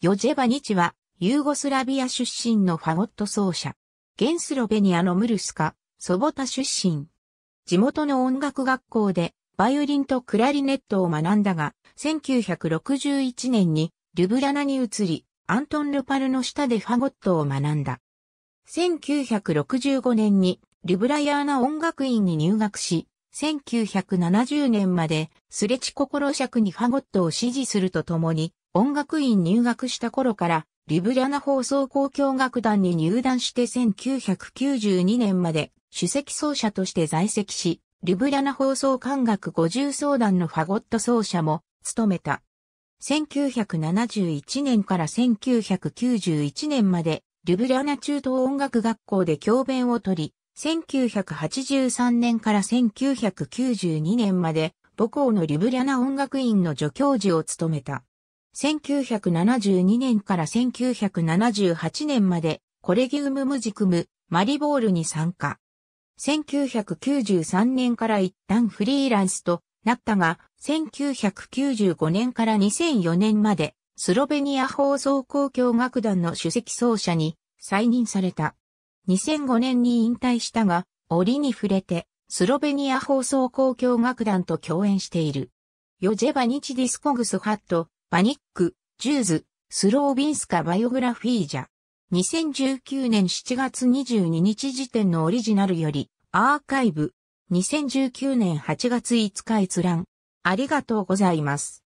ヨジェバニチは、ユーゴスラビア出身のファゴット奏者。現スロベニアのムルスカ、ソボタ出身。地元の音楽学校で、バイオリンとクラリネットを学んだが、1961年に、ルブラナに移り、アントン・ルパルの下でファゴットを学んだ。1965年に、ルブラヤーナ音楽院に入学し、1970年まで、スレチココロシャクにファゴットを支持するとともに、音楽院入学した頃から、リブリャナ放送交響楽団に入団して1992年まで主席奏者として在籍し、リブリャナ放送管楽50奏団のファゴット奏者も務めた。1971年から1991年まで、リブリャナ中等音楽学校で教鞭を取り、1983年から1992年まで母校のリブリャナ音楽院の助教授を務めた。1972年から1978年までコレギウムムジクムマリボールに参加。1993年から一旦フリーランスとなったが、1995年から2004年までスロベニア放送交響楽団の首席奏者に再任された。2005年に引退したが、折に触れて、スロベニア放送交響楽団と共演している。ヨジェバニチディスコグスハット、パニック、ジューズ、スロービンスカバイオグラフィージャ。2019年7月22日時点のオリジナルより、アーカイブ。2019年8月5日閲覧。ありがとうございます。